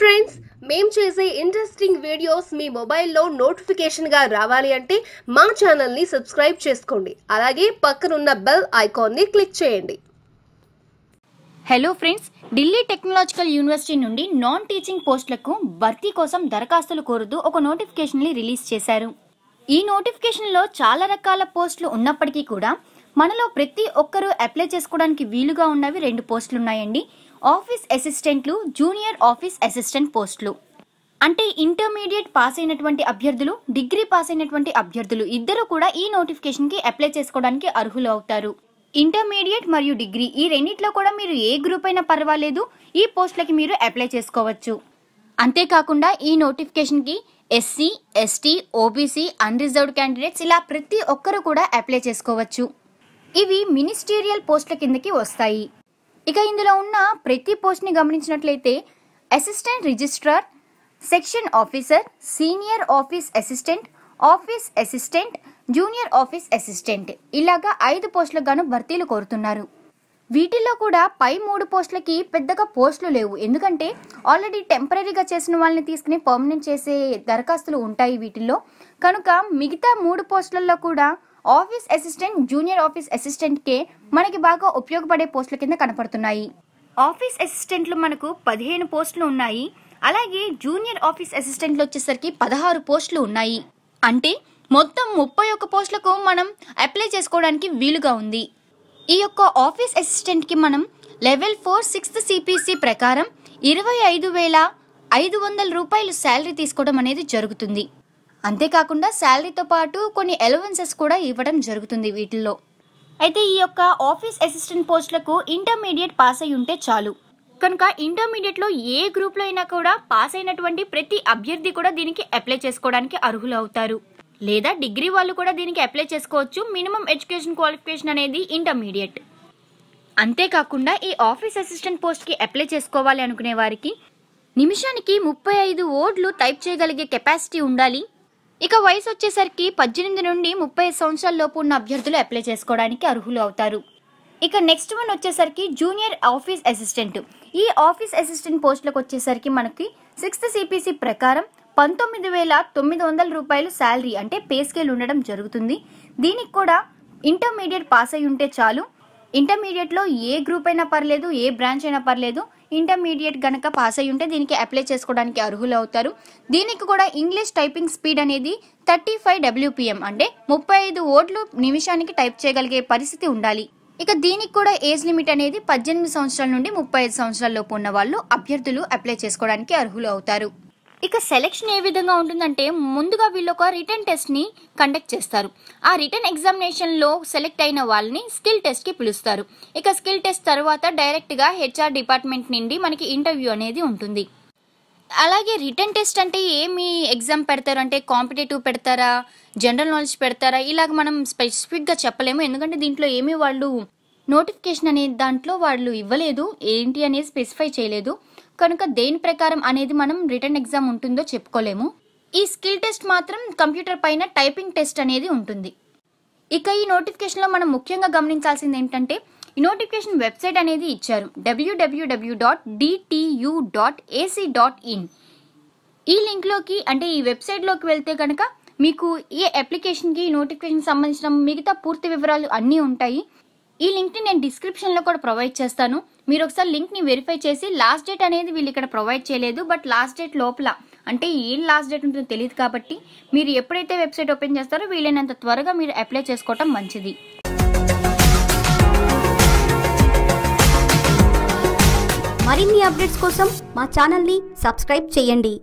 friends మేము చేసే interesting videos మీ మొబైల్లో నోటిఫికేషన్గా రావాలి అంటే మా ఛానల్ని సబ్స్క్రైబ్ చేసుకోండి అలాగే పక్కనున్న బెల్ ఐకాన్ని క్లిక్ చేయండి hello friends Delhi technological university నుండి నాన్ టీచింగ్ పోస్టులకు భర్తీ కోసం దరఖాస్తులు కోరుతూ ఒక నోటిఫికేషన్ని రిలీజ్ చేశారు ఈ నోటిఫికేషన్లో చాలా రకాల పోస్టులు ఉన్నప్పటికీ కూడా మనలో ప్రతి ఒక్కరూ అప్లై చేసుకోవడానికి వీలుగా ఉన్నవి రెండు పోస్టులు ఉన్నాయండి ఆఫీస్ అసిస్టెంట్లు జూనియర్ ఆఫీస్ అసిస్టెంట్ పోస్టులు అంటే ఇంటర్మీడియట్ పాస్ అయినటువంటి అభ్యర్థులు డిగ్రీ పాస్ అయినటువంటి అభ్యర్థులు ఇద్దరు కూడా ఈ నోటిఫికేషన్కి అప్లై చేసుకోవడానికి అర్హులు అవుతారు ఇంటర్మీడియట్ మరియు డిగ్రీ ఈ రెండిట్లో కూడా మీరు ఏ గ్రూప్ అయినా పర్వాలేదు ఈ పోస్టులకి మీరు అప్లై చేసుకోవచ్చు అంతేకాకుండా ఈ నోటిఫికేషన్కి SC ST OBC unreserved candidates ఇలా ప్రతి ఒక్కరు కూడా అప్లై చేసుకోవచ్చు ఇవి మినిస్టీరియల్ పోస్టుల కిందకి వస్తాయి ఇక ఇందులో ఉన్న ప్రతి పోస్ట్ని గమనించినట్లయితే assistant registrar section officer senior office assistant office assistant junior office assistant ఇలాగా ఐదు పోస్టులకు గాను భర్తీలు కోరుతున్నారు వీటిల్లో కూడా పై మూడు పోస్టులకి పెద్దగా పోస్టులు లేవు ఎందుకంటే ఆల్రెడీ టెంపరీగా చేసిన వాళ్ళని తీసుకుని పర్మనెంట్ చేసే దరఖాస్తులు ఉంటాయి వీటిల్లో కనుక మిగతా మూడు పోస్టులలో కూడా ఆఫీస్ అసిస్టెంట్ జూనియర్ ఆఫీస్ అసిస్టెంట్కే మనకి బాగా ఉపయోగపడే పోస్టుల కింద కనపడుతున్నాయి ఆఫీస్ అసిస్టెంట్లు మనకు పదిహేను పోస్టులు ఉన్నాయి అలాగే జూనియర్ ఆఫీస్ అసిస్టెంట్లు వచ్చేసరికి పదహారు పోస్టులు ఉన్నాయి అంటే మొత్తం ముప్పై ఒక్క పోస్టులకు మనం అప్లై చేసుకోవడానికి వీలుగా ఉంది ఈ యొక్క ఆఫీస్ అసిస్టెంట్కి మనం లెవెల్ ఫోర్ సిక్స్త్ సిపిసి ప్రకారం ఇరవై ఐదు వేల ఐదు వందల రూపాయలు శాలరీ తీసుకోవడం అనేది జరుగుతుంది అంతేకాకుండా శాలరీతో పాటు కొన్ని ఎలవెన్సెస్ కూడా ఇవ్వడం జరుగుతుంది వీటిల్లో అయితే ఈ యొక్క ఆఫీస్ అసిస్టెంట్ పోస్టులకు ఇంటర్మీడియట్ పాస్ అయి ఉంటే చాలు కనుక ఇంటర్మీడియట్లో ఏ గ్రూప్లో అయినా కూడా పాస్ అయినటువంటి ప్రతి అభ్యర్థి కూడా దీనికి అప్లై చేసుకోవడానికి అర్హులు అవుతారు లేదా డిగ్రీ వాళ్ళు కూడా దీనికి అప్లై చేసుకోవచ్చు మినిమం ఎడ్యుకేషన్ క్వాలిఫికేషన్ అనేది ఇంటర్మీడియట్ అంతేకాకుండా ఈ ఆఫీస్ అసిస్టెంట్ పోస్ట్కి అప్లై చేసుకోవాలి అనుకునే వారికి నిమిషానికి ముప్పై ఐదు ఓడ్లు టైప్ చేయగలిగే కెపాసిటీ ఉండాలి ఇక వయసు వచ్చేసరికి పద్దెనిమిది నుండి ముప్పై సంవత్సరాల లోపు ఉన్న అభ్యర్థులు అప్లై చేసుకోవడానికి అర్హులు అవుతారు ఇక నెక్స్ట్ వన్ వచ్చేసరికి జూనియర్ ఆఫీస్ అసిస్టెంట్ ఈ ఆఫీస్ అసిస్టెంట్ పోస్టులకు వచ్చేసరికి మనకి సిక్స్త్ సిపిసి ప్రకారం పంతొమ్మిది వేల తొమ్మిది వందల రూపాయలు శాలరీ అంటే పే స్కేల్ ఉండడం జరుగుతుంది దీనికి కూడా ఇంటర్మీడియట్ పాస్ అయి ఉంటే చాలు ఇంటర్మీడియట్లో ఏ గ్రూప్ అయినా పర్లేదు ఏ బ్రాంచ్ అయినా పర్లేదు ఇంటర్మీడియట్ గనక పాస్ అయి ఉంటే దీనికి అప్లై చేసుకోవడానికి అర్హులు అవుతారు దీనికి కూడా ఇంగ్లీష్ టైపింగ్ స్పీడ్ అనేది థర్టీ ఫైవ్ డబ్ల్యూపీఎం అంటే ముప్పై ఐదు ఓట్లు నిమిషానికి టైప్ చేయగలిగే పరిస్థితి ఉండాలి ఇక దీనికి కూడా ఏజ్ లిమిట్ అనేది పద్దెనిమిది సంవత్సరాల నుండి ముప్పై ఐదు సంవత్సరాల లోపు ఉన్న వాళ్ళు అభ్యర్థులు అప్లై చేసుకోవడానికి అర్హులు అవుతారు ఇక సెలెక్షన్ ఏ విధంగా ఉంటుందంటే ముందుగా వీళ్ళు ఒక రిటర్న్ టెస్ట్ని కండక్ట్ చేస్తారు ఆ రిటర్న్ ఎగ్జామినేషన్లో సెలెక్ట్ అయిన వాళ్ళని స్కిల్ టెస్ట్కి పిలుస్తారు ఇక స్కిల్ టెస్ట్ తర్వాత డైరెక్ట్గా హెచ్ఆర్ డిపార్ట్మెంట్ నుండి మనకి ఇంటర్వ్యూ అనేది ఉంటుంది అలాగే రిటర్న్ టెస్ట్ అంటే ఏమి ఎగ్జామ్ పెడతారు అంటే కాంపిటేటివ్ పెడతారా జనరల్ నాలెడ్జ్ పెడతారా ఇలాగ మనం స్పెసిఫిక్గా చెప్పలేము ఎందుకంటే దీంట్లో ఏమి వాళ్ళు నోటిఫికేషన్ అనే దాంట్లో వాళ్ళు ఇవ్వలేదు ఏంటి అనేది స్పెసిఫై చేయలేదు కనుక దేని ప్రకారం అనేది మనం రిటర్న్ ఎగ్జామ్ ఉంటుందో చెప్పుకోలేము ఈ స్కిల్ టెస్ట్ మాత్రం కంప్యూటర్ పైన టైపింగ్ టెస్ట్ అనేది ఉంటుంది ఇక ఈ నోటిఫికేషన్లో మనం ముఖ్యంగా గమనించాల్సింది ఏంటంటే ఈ నోటిఫికేషన్ వెబ్సైట్ అనేది ఇచ్చారు W W W dot DTU dot AC dot in ఈ లింక్లోకి అంటే ఈ వెబ్సైట్లోకి వెళ్తే కనుక మీకు ఈ అప్లికేషన్కి నోటిఫికేషన్ సంబంధించిన మిగతా పూర్తి వివరాలు అన్నీ ఉంటాయి ఈ లింక్ని నేను డిస్క్రిప్షన్లో కూడా ప్రొవైడ్ చేస్తాను మీరు ఒకసారి లింక్ని వెరిఫై చేసి లాస్ట్ డేట్ అనేది వీళ్ళు ఇక్కడ ప్రొవైడ్ చేయలేదు బట్ లాస్ట్ డేట్ లోపల అంటే ఏం లాస్ట్ డేట్ ఉంటుందో తెలియదు కాబట్టి మీరు ఎప్పుడైతే వెబ్సైట్ ఓపెన్ చేస్తారో వీలైనంత త్వరగా మీరు అప్లై చేసుకోవటం మంచిది మరిన్ని అప్డేట్స్ కోసం మా ఛానల్ని సబ్స్క్రైబ్ చేయండి